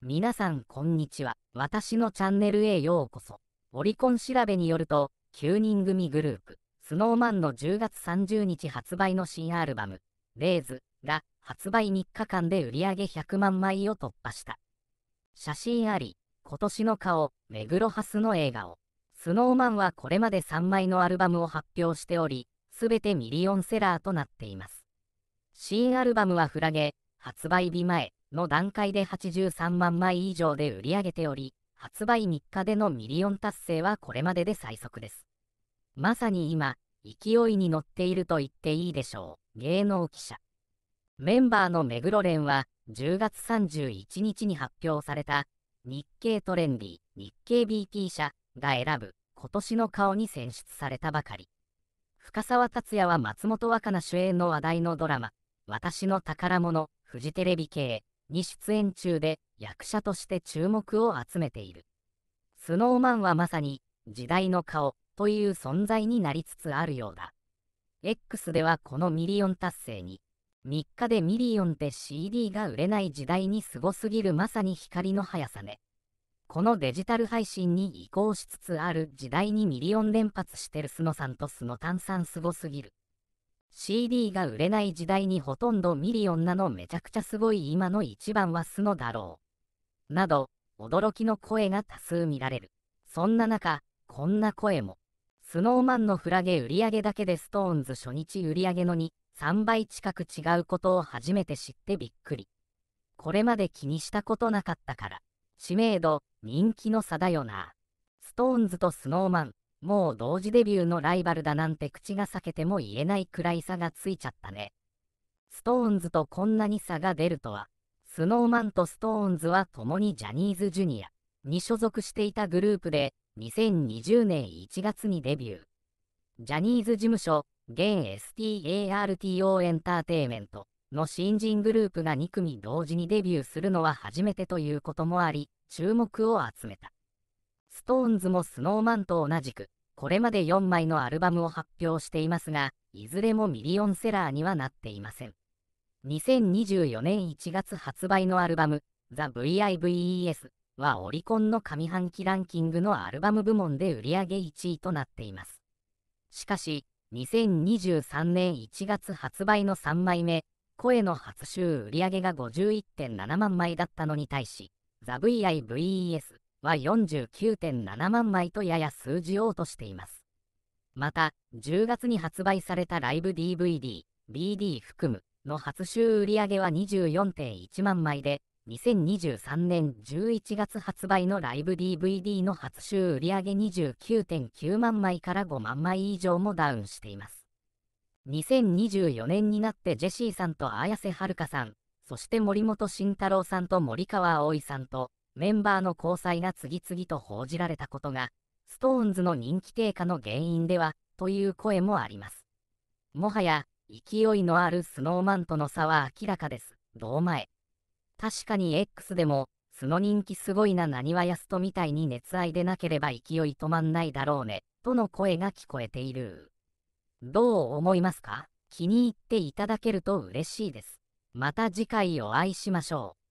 皆さんこんにちは。私のチャンネルへようこそ。オリコン調べによると、9人組グループ、スノーマンの10月30日発売の新アルバム、レイズが発売3日間で売り上げ100万枚を突破した。写真あり、今年の顔、目黒ハスの映画を。スノーマンはこれまで3枚のアルバムを発表しており、すべてミリオンセラーとなっています。新アルバムはフラゲ、発売日前、の段階で83万枚以上で売り上げており、発売3日でのミリオン達成はこれまでで最速です。まさに今、勢いに乗っていると言っていいでしょう。芸能記者。メンバーの目黒蓮は、10月31日に発表された、日経トレンディ、日経 BP 社が選ぶ、今年の顔に選出されたばかり。深沢達也は松本若菜主演の話題のドラマ、私の宝物、フジテレビ系、に出演中で役者として注目を集めている。スノーマンはまさに時代の顔という存在になりつつあるようだ。X ではこのミリオン達成に、3日でミリオンって CD が売れない時代にすごすぎるまさに光の速さね。このデジタル配信に移行しつつある時代にミリオン連発してるスノさんとスノタンさんすごすぎる。CD が売れない時代にほとんどミリオンなのめちゃくちゃすごい今の一番は素のだろう。など、驚きの声が多数見られる。そんな中、こんな声も。スノーマンのフラゲ売上だけでストーンズ初日売上の2、3倍近く違うことを初めて知ってびっくり。これまで気にしたことなかったから。知名度、人気の差だよな。ストーンズとスノーマン、もう同時デビューのライバルだなんて口が裂けても言えないくらい差がついちゃったね。ストーンズとこんなに差が出るとは、スノーマンとストーンズは共にジャニーズジュニアに所属していたグループで、2020年1月にデビュー。ジャニーズ事務所、現 STARTO エンターテイメントの新人グループが2組同時にデビューするのは初めてということもあり、注目を集めた。ストーンズもスノーマンと同じく、これまで4枚のアルバムを発表していますが、いずれもミリオンセラーにはなっていません。2024年1月発売のアルバム、ザ・ VIVES はオリコンの上半期ランキングのアルバム部門で売り上げ1位となっています。しかし、2023年1月発売の3枚目、声の初週売り上げが51.7万枚だったのに対し、ザ・ VIVES は49.7万枚とやや数字を落としています。また、10月に発売されたライブ DVD、BD 含むの初週売上は24.1万枚で、2023年11月発売のライブ DVD の初週売上29.9万枚から5万枚以上もダウンしています。2024年になってジェシーさんと綾瀬はるかさん、そして森本慎太郎さんと森川葵さんと、メンバーの交際が次々と報じられたことが、ストーンズの人気低下の原因では、という声もあります。もはや、勢いのあるスノーマンとの差は明らかです。堂前。確かに X でも、素の人気すごいな何はやすとみたいに熱愛でなければ勢い止まんないだろうね、との声が聞こえている。どう思いますか気に入っていただけると嬉しいです。また次回お会いしましょう。